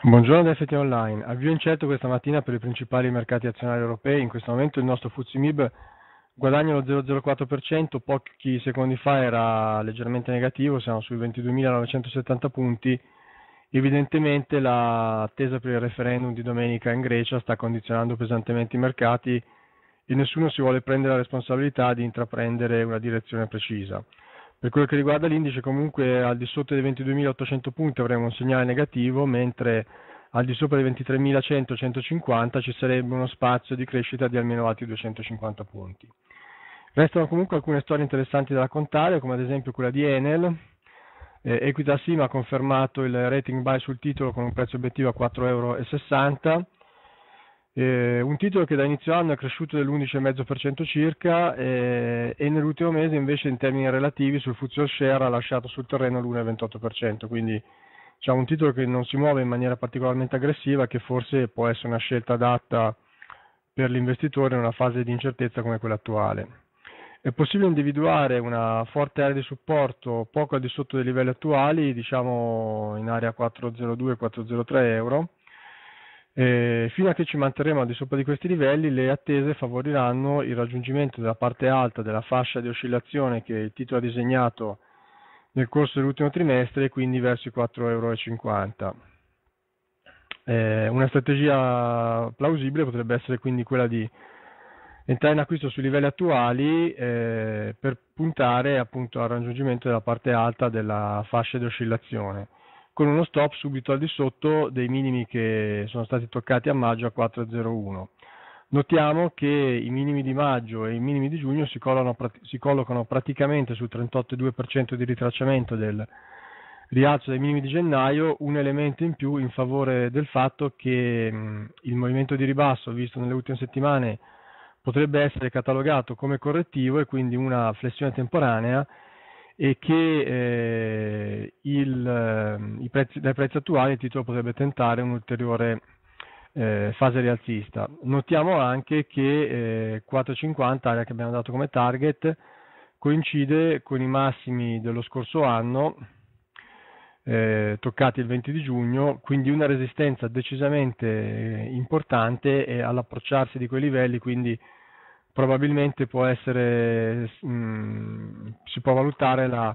Buongiorno da FT Online. Avvio incerto questa mattina per i principali mercati azionari europei. In questo momento il nostro FTSE guadagna lo 0,04%, pochi secondi fa era leggermente negativo, siamo sui 22.970 punti. Evidentemente l'attesa per il referendum di domenica in Grecia sta condizionando pesantemente i mercati e nessuno si vuole prendere la responsabilità di intraprendere una direzione precisa. Per quello che riguarda l'indice comunque al di sotto dei 22.800 punti avremo un segnale negativo, mentre al di sopra dei 23.100-150 ci sarebbe uno spazio di crescita di almeno altri 250 punti. Restano comunque alcune storie interessanti da raccontare, come ad esempio quella di Enel. Eh, Equitas ha confermato il rating buy sul titolo con un prezzo obiettivo a 4,60 euro eh, un titolo che da inizio anno è cresciuto dell'11,5% circa eh, e nell'ultimo mese invece in termini relativi sul future share ha lasciato sul terreno l'1,28%, quindi cioè, un titolo che non si muove in maniera particolarmente aggressiva che forse può essere una scelta adatta per l'investitore in una fase di incertezza come quella attuale. È possibile individuare una forte area di supporto poco al di sotto dei livelli attuali, diciamo in area 402-403 euro, eh, fino a che ci manterremo al di sopra di questi livelli, le attese favoriranno il raggiungimento della parte alta della fascia di oscillazione che il titolo ha disegnato nel corso dell'ultimo trimestre quindi verso i 4,50 euro. Eh, una strategia plausibile potrebbe essere quindi quella di entrare in acquisto sui livelli attuali eh, per puntare appunto al raggiungimento della parte alta della fascia di oscillazione con uno stop subito al di sotto dei minimi che sono stati toccati a maggio a 4,01. Notiamo che i minimi di maggio e i minimi di giugno si, collano, si collocano praticamente sul 38,2% di ritracciamento del rialzo dei minimi di gennaio, un elemento in più in favore del fatto che il movimento di ribasso visto nelle ultime settimane potrebbe essere catalogato come correttivo e quindi una flessione temporanea e che eh, il, ehm, prezzi, dai prezzi attuali il titolo potrebbe tentare un'ulteriore eh, fase rialzista. Notiamo anche che eh, 4,50, area che abbiamo dato come target, coincide con i massimi dello scorso anno eh, toccati il 20 di giugno, quindi una resistenza decisamente eh, importante e all'approcciarsi di quei livelli, quindi probabilmente può essere, mh, mm, si può valutare la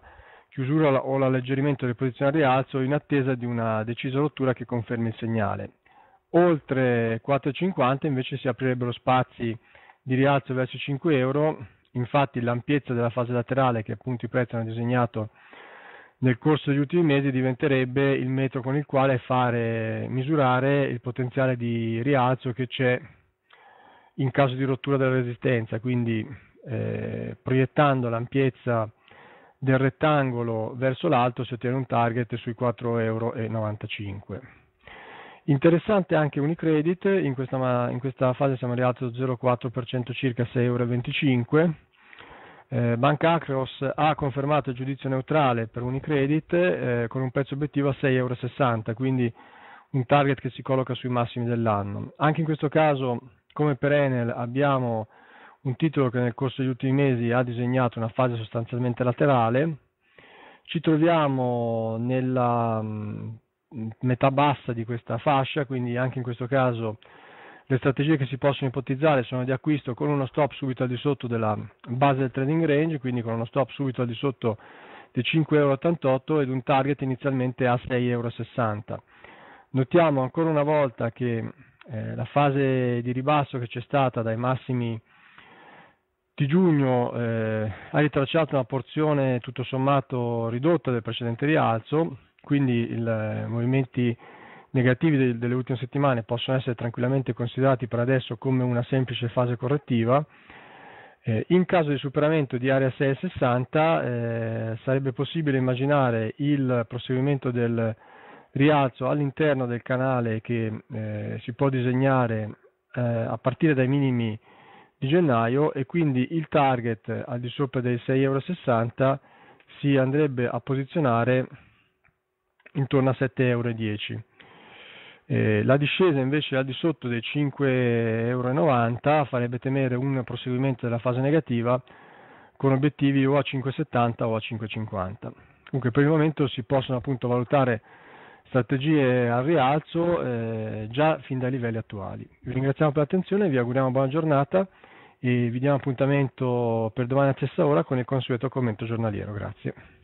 chiusura o l'alleggerimento del posizionale rialzo in attesa di una decisa rottura che confermi il segnale. Oltre 4,50 invece si aprirebbero spazi di rialzo verso 5 euro, infatti l'ampiezza della fase laterale che appunto i prezzi hanno disegnato nel corso degli ultimi mesi diventerebbe il metro con il quale fare misurare il potenziale di rialzo che c'è in caso di rottura della resistenza, quindi eh, proiettando l'ampiezza del rettangolo verso l'alto si ottiene un target sui 4,95 euro. Interessante anche Unicredit, in questa, in questa fase siamo arrivati allo 0,4% circa 6,25 euro. Eh, Banca Acreos ha confermato il giudizio neutrale per Unicredit eh, con un prezzo obiettivo a 6,60 euro, quindi un target che si colloca sui massimi dell'anno. Anche in questo caso come per Enel abbiamo un titolo che nel corso degli ultimi mesi ha disegnato una fase sostanzialmente laterale, ci troviamo nella mm, metà bassa di questa fascia, quindi anche in questo caso le strategie che si possono ipotizzare sono di acquisto con uno stop subito al di sotto della base del trading range, quindi con uno stop subito al di sotto di 5,88 euro ed un target inizialmente a 6,60 euro. Notiamo ancora una volta che eh, la fase di ribasso che c'è stata dai massimi di giugno eh, ha ritracciato una porzione tutto sommato ridotta del precedente rialzo, quindi i eh, movimenti negativi de- delle ultime settimane possono essere tranquillamente considerati per adesso come una semplice fase correttiva. Eh, in caso di superamento di area 660 eh, sarebbe possibile immaginare il proseguimento del rialzo all'interno del canale che eh, si può disegnare eh, a partire dai minimi di gennaio e quindi il target al di sopra dei 6,60 euro si andrebbe a posizionare intorno a 7,10 euro. Eh, la discesa invece al di sotto dei 5,90 euro farebbe temere un proseguimento della fase negativa con obiettivi o a 5,70 o a 5,50. Comunque per il momento si possono appunto valutare strategie al rialzo eh, già fin dai livelli attuali. Vi ringraziamo per l'attenzione, vi auguriamo buona giornata e vi diamo appuntamento per domani a stessa ora con il consueto commento giornaliero. Grazie.